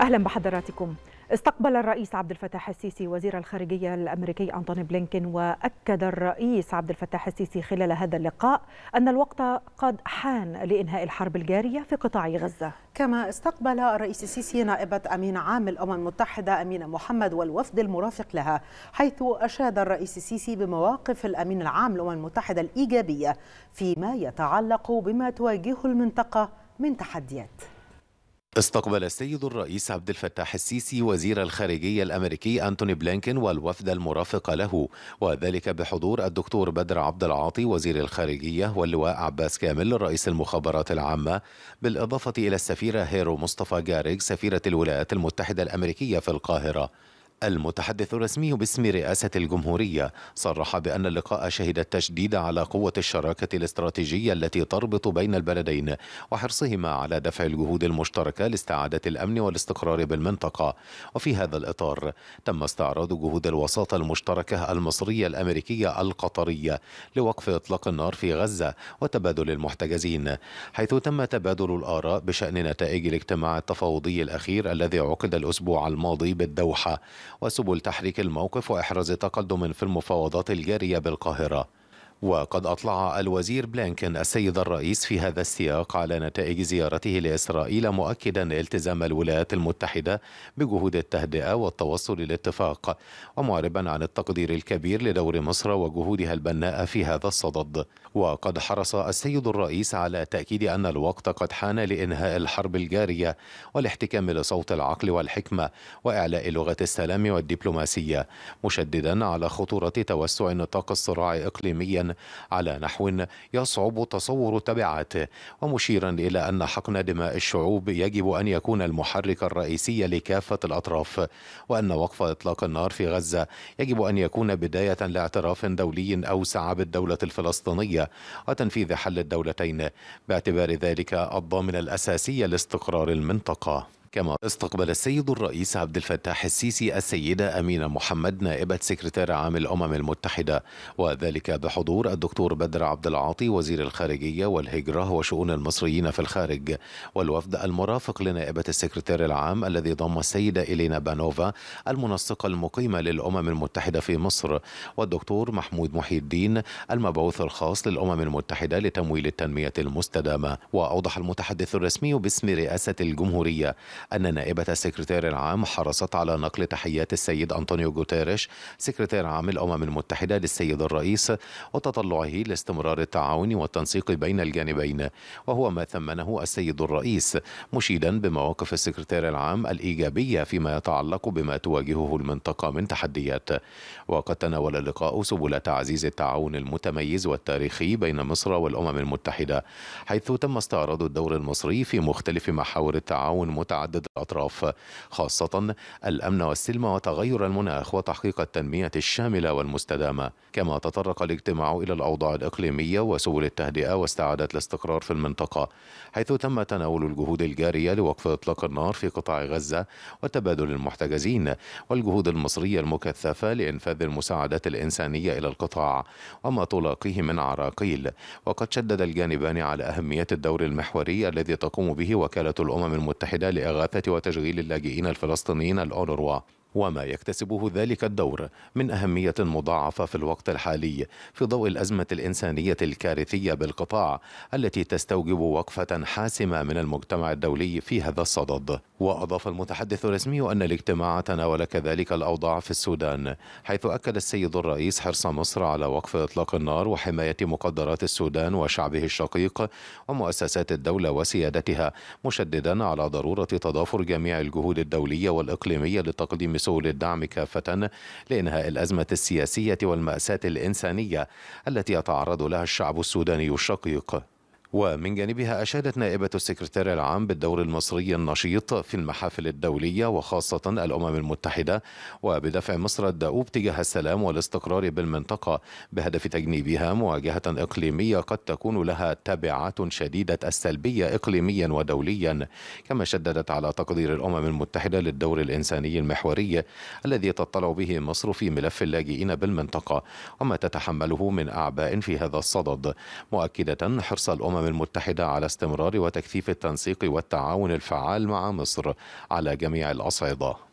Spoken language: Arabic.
اهلا بحضراتكم استقبل الرئيس عبد الفتاح السيسي وزير الخارجية الأمريكي أنتوني بلينكن وأكد الرئيس عبد الفتاح السيسي خلال هذا اللقاء أن الوقت قد حان لإنهاء الحرب الجارية في قطاع غزة كما استقبل الرئيس السيسي نائبة أمين عام الأمم المتحدة أمينة محمد والوفد المرافق لها حيث أشاد الرئيس السيسي بمواقف الأمين العام للأمم المتحدة الإيجابية فيما يتعلق بما تواجهه المنطقة من تحديات استقبل السيد الرئيس عبد الفتاح السيسي وزير الخارجية الأمريكي أنتوني بلينكن والوفد المرافق له وذلك بحضور الدكتور بدر عبد العاطي وزير الخارجية واللواء عباس كامل رئيس المخابرات العامة بالإضافة إلى السفيرة هيرو مصطفى جارج سفيرة الولايات المتحدة الأمريكية في القاهرة المتحدث الرسمي باسم رئاسة الجمهورية صرح بأن اللقاء شهد التشديد على قوة الشراكة الاستراتيجية التي تربط بين البلدين وحرصهما على دفع الجهود المشتركة لاستعادة الأمن والاستقرار بالمنطقة وفي هذا الإطار تم استعراض جهود الوساطة المشتركة المصرية الأمريكية القطرية لوقف إطلاق النار في غزة وتبادل المحتجزين حيث تم تبادل الآراء بشأن نتائج الاجتماع التفاوضي الأخير الذي عقد الأسبوع الماضي بالدوحة وسبل تحريك الموقف وإحراز تقدم في المفاوضات الجارية بالقاهرة وقد أطلع الوزير بلينكن السيد الرئيس في هذا السياق على نتائج زيارته لإسرائيل مؤكدا التزام الولايات المتحدة بجهود التهدئة والتوصل لاتفاق ومعربا عن التقدير الكبير لدور مصر وجهودها البناءة في هذا الصدد وقد حرص السيد الرئيس على تأكيد أن الوقت قد حان لإنهاء الحرب الجارية والاحتكام لصوت العقل والحكمة وإعلاء لغة السلام والدبلوماسية مشددا على خطورة توسع نطاق الصراع إقليميا على نحو يصعب تصور تبعاته ومشيرا إلى أن حقن دماء الشعوب يجب أن يكون المحرك الرئيسي لكافة الأطراف وأن وقف إطلاق النار في غزة يجب أن يكون بداية لاعتراف دولي أوسع بالدولة الفلسطينية وتنفيذ حل الدولتين باعتبار ذلك الضامن الأساسي لاستقرار المنطقة كما استقبل السيد الرئيس عبد الفتاح السيسي السيدة أمينة محمد نائبة سكرتير عام الأمم المتحدة وذلك بحضور الدكتور بدر عبد العاطي وزير الخارجية والهجرة وشؤون المصريين في الخارج والوفد المرافق لنائبة السكرتير العام الذي ضم السيدة إلينا بانوفا المنسقة المقيمة للأمم المتحدة في مصر والدكتور محمود محي الدين المبعوث الخاص للأمم المتحدة لتمويل التنمية المستدامة وأوضح المتحدث الرسمي باسم رئاسة الجمهورية أن نائبة السكرتير العام حرصت على نقل تحيات السيد أنطونيو غوتيريش سكرتير عام الأمم المتحدة للسيد الرئيس وتطلعه لاستمرار التعاون والتنسيق بين الجانبين وهو ما ثمنه السيد الرئيس مشيدا بمواقف السكرتير العام الإيجابية فيما يتعلق بما تواجهه المنطقة من تحديات وقد تناول اللقاء سبل تعزيز التعاون المتميز والتاريخي بين مصر والأمم المتحدة حيث تم استعراض الدور المصري في مختلف محاور التعاون متعددة متعدد الأطراف خاصة الأمن والسلم وتغير المناخ وتحقيق التنمية الشاملة والمستدامة كما تطرق الاجتماع إلى الأوضاع الإقليمية وسبل التهدئة واستعادة الاستقرار في المنطقة حيث تم تناول الجهود الجارية لوقف إطلاق النار في قطاع غزة وتبادل المحتجزين والجهود المصرية المكثفة لإنفاذ المساعدات الإنسانية إلى القطاع وما تلاقيه من عراقيل وقد شدد الجانبان على أهمية الدور المحوري الذي تقوم به وكالة الأمم المتحدة لإغاثة الإغاثة وتشغيل اللاجئين الفلسطينيين الأونروا وما يكتسبه ذلك الدور من أهمية مضاعفة في الوقت الحالي في ضوء الأزمة الإنسانية الكارثية بالقطاع التي تستوجب وقفة حاسمة من المجتمع الدولي في هذا الصدد وأضاف المتحدث الرسمي أن الاجتماع تناول كذلك الأوضاع في السودان حيث أكد السيد الرئيس حرص مصر على وقف إطلاق النار وحماية مقدرات السودان وشعبه الشقيق ومؤسسات الدولة وسيادتها مشددا على ضرورة تضافر جميع الجهود الدولية والإقليمية لتقديم تحصل للدعم كافة لإنهاء الأزمة السياسية والمأساة الإنسانية التي يتعرض لها الشعب السوداني الشقيق ومن جانبها أشادت نائبة السكرتير العام بالدور المصري النشيط في المحافل الدولية وخاصة الأمم المتحدة وبدفع مصر الدؤوب تجاه السلام والاستقرار بالمنطقة بهدف تجنيبها مواجهة إقليمية قد تكون لها تبعات شديدة السلبية إقليميا ودوليا كما شددت على تقدير الأمم المتحدة للدور الإنساني المحوري الذي تطلع به مصر في ملف اللاجئين بالمنطقة وما تتحمله من أعباء في هذا الصدد مؤكدة حرص الأمم الامم المتحده على استمرار وتكثيف التنسيق والتعاون الفعال مع مصر على جميع الاصعده